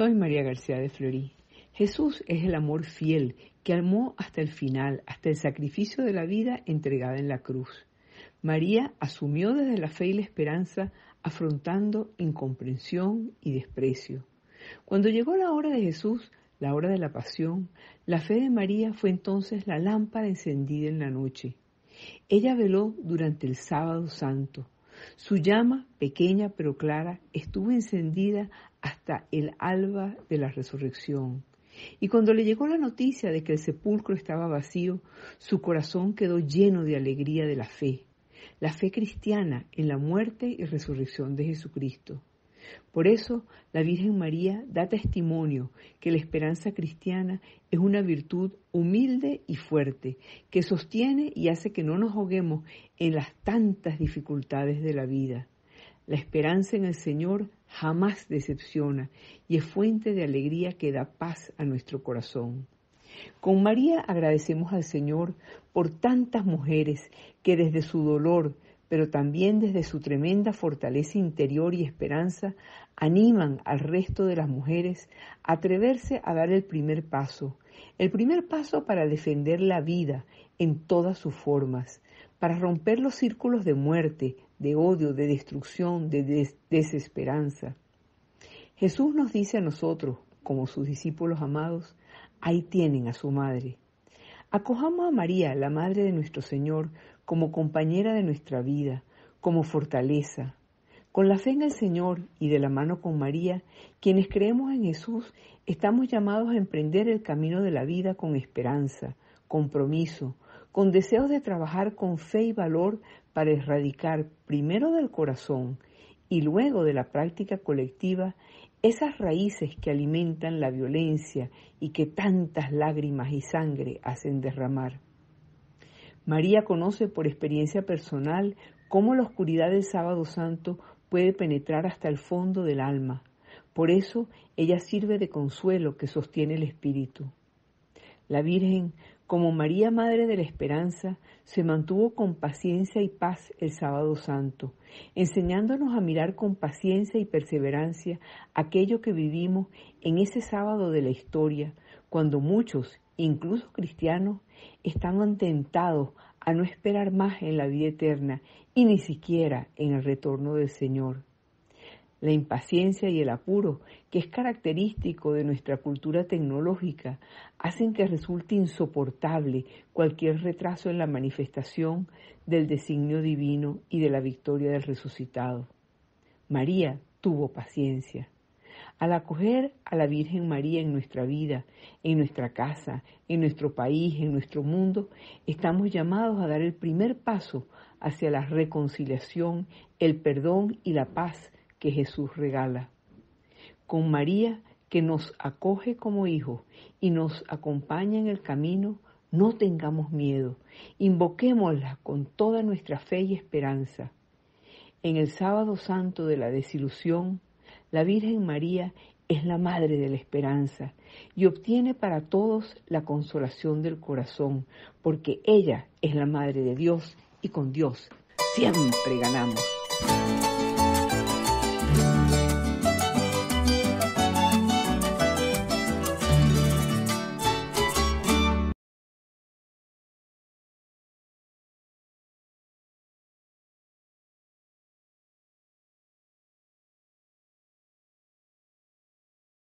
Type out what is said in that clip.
Soy María García de Florí. Jesús es el amor fiel que amó hasta el final, hasta el sacrificio de la vida entregada en la cruz. María asumió desde la fe y la esperanza, afrontando incomprensión y desprecio. Cuando llegó la hora de Jesús, la hora de la pasión, la fe de María fue entonces la lámpara encendida en la noche. Ella veló durante el sábado santo, su llama, pequeña pero clara, estuvo encendida hasta el alba de la resurrección. Y cuando le llegó la noticia de que el sepulcro estaba vacío, su corazón quedó lleno de alegría de la fe, la fe cristiana en la muerte y resurrección de Jesucristo. Por eso, la Virgen María da testimonio que la esperanza cristiana es una virtud humilde y fuerte, que sostiene y hace que no nos ahoguemos en las tantas dificultades de la vida. La esperanza en el Señor jamás decepciona y es fuente de alegría que da paz a nuestro corazón. Con María agradecemos al Señor por tantas mujeres que desde su dolor, pero también desde su tremenda fortaleza interior y esperanza, animan al resto de las mujeres a atreverse a dar el primer paso, el primer paso para defender la vida en todas sus formas, para romper los círculos de muerte, de odio, de destrucción, de desesperanza. Jesús nos dice a nosotros, como sus discípulos amados, ahí tienen a su madre. Acojamos a María, la madre de nuestro Señor, como compañera de nuestra vida, como fortaleza. Con la fe en el Señor y de la mano con María, quienes creemos en Jesús, estamos llamados a emprender el camino de la vida con esperanza, compromiso, con deseos de trabajar con fe y valor para erradicar primero del corazón y luego de la práctica colectiva esas raíces que alimentan la violencia y que tantas lágrimas y sangre hacen derramar. María conoce por experiencia personal cómo la oscuridad del sábado santo puede penetrar hasta el fondo del alma. Por eso ella sirve de consuelo que sostiene el espíritu. La Virgen, como María Madre de la Esperanza, se mantuvo con paciencia y paz el sábado santo, enseñándonos a mirar con paciencia y perseverancia aquello que vivimos en ese sábado de la historia, cuando muchos, incluso cristianos, están tentados a no esperar más en la vida eterna y ni siquiera en el retorno del Señor. La impaciencia y el apuro, que es característico de nuestra cultura tecnológica, hacen que resulte insoportable cualquier retraso en la manifestación del designio divino y de la victoria del resucitado. María tuvo paciencia. Al acoger a la Virgen María en nuestra vida, en nuestra casa, en nuestro país, en nuestro mundo, estamos llamados a dar el primer paso hacia la reconciliación, el perdón y la paz que Jesús regala. Con María, que nos acoge como hijo y nos acompaña en el camino, no tengamos miedo, invoquémosla con toda nuestra fe y esperanza. En el sábado santo de la desilusión, la Virgen María es la madre de la esperanza y obtiene para todos la consolación del corazón, porque ella es la madre de Dios y con Dios siempre ganamos.